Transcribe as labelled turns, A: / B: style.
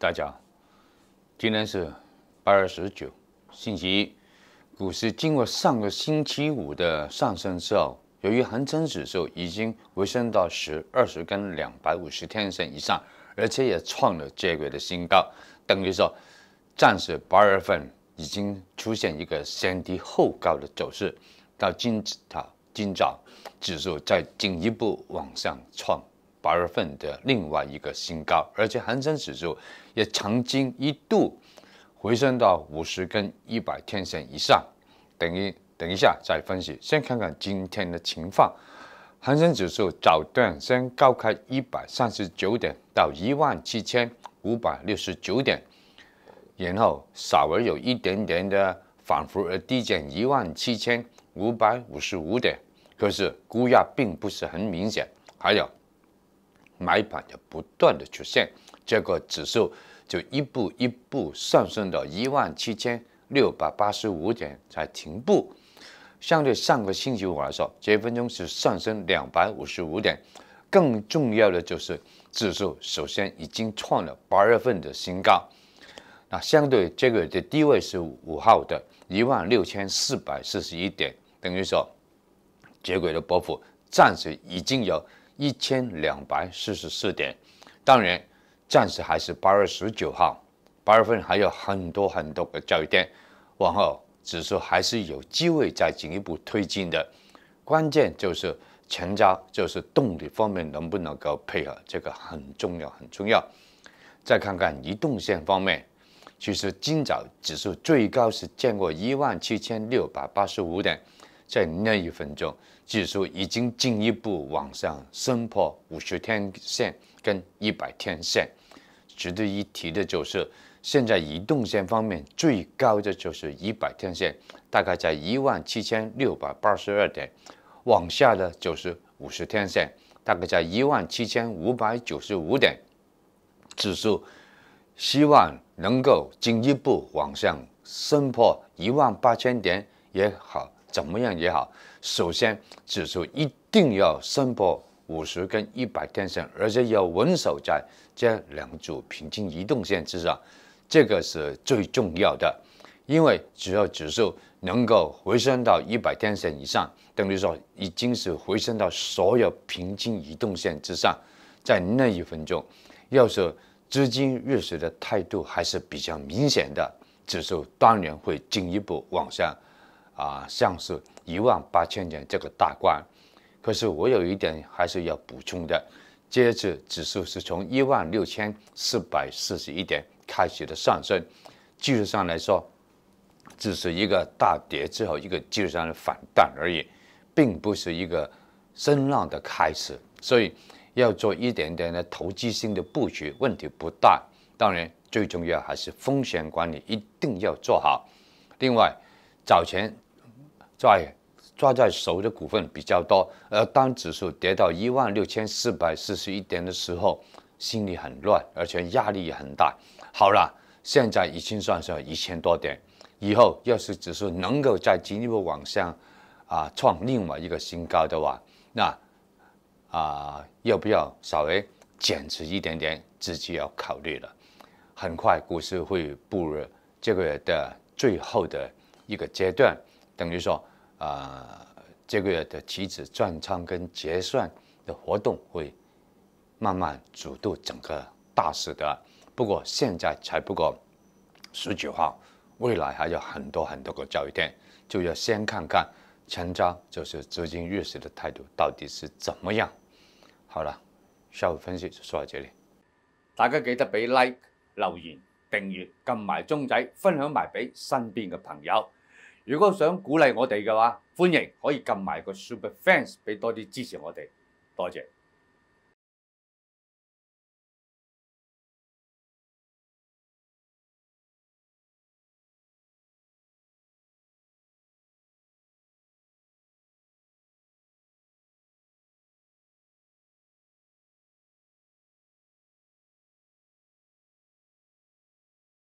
A: 大家好，今天是八月十九，星期一。股市经过上个星期五的上升之后，由于恒生指数已经回升到十二十跟两百五十天线以上，而且也创了个月的新高，等于说，暂时八月份已经出现一个先低后高的走势。到今早，今早指数再进一步往上创。八月份的另外一个新高，而且恒生指数也曾经一度回升到五十跟一百天线以上。等一等一下再分析，先看看今天的情况。恒生指数早段先高开一百三十九点到一万七千五百六十九点，然后稍微有一点点的反复而低减一万七千五百五十五点，可是估压并不是很明显。还有。买盘也不断的出现，这个指数就一步一步上升到一万七千六百八十五点才停步。相对上个星期五来说，这一分钟是上升两百五十五点。更重要的就是，指数首先已经创了八月份的新高。那相对这个月的低位是五号的一万六千四百四十一点，等于说，结果的波幅暂时已经有。一千两百四十四点，当然暂时还是八月十九号，八月份还有很多很多个交易天，往后指数还是有机会再进一步推进的，关键就是成交就是动力方面能不能够配合，这个很重要很重要。再看看移动线方面，其实今早指数最高是见过一万七千六百八十五点。在那一分钟，指数已经进一步往上升破五十天线跟一百天线。值得一提的就是，现在移动线方面最高的就是一百天线，大概在一万七千六百八十二点。往下的就是五十天线，大概在一万七千五百九十五点。指数希望能够进一步往上升破一万八千点也好。怎么样也好，首先指数一定要升破五十跟一百天线，而且要稳守在这两组平均移动线之上，这个是最重要的。因为只要指数能够回升到一百天线以上，等于说已经是回升到所有平均移动线之上，在那一分钟，要是资金入市的态度还是比较明显的，指数当然会进一步往上。啊，像是一万八千点这个大关，可是我有一点还是要补充的：，这次指数是从一万六千四百四十一点开始的上升，技术上来说，只是一个大跌之后一个技术上的反弹而已，并不是一个声浪的开始，所以要做一点点的投资性的布局，问题不大。当然，最重要还是风险管理一定要做好。另外，早前在抓在手的股份比较多，而当指数跌到一万六千四百四十一点的时候，心里很乱，而且压力也很大。好了，现在已经算上一千多点，以后要是指数能够在进一步往上，啊，创另外一个新高的话，那啊，要不要稍微减持一点点，自己要考虑了。很快股市会步入这个月的最后的。一个阶段，等于说，啊，这个月的期指转仓跟结算的活动会慢慢主导整个大势的。不过现在才不过十九号，未来还有很多很多个交易天，就要先看看成交，就是资金入市的态度到底是怎么样。好了，下午分析就说到这里，大家记得俾 like、留言、订阅、揿埋钟仔、分享埋俾身边嘅朋友。如果想鼓勵我哋嘅話，歡迎可以撳埋個 Super Fans 俾多啲支持我哋，多謝。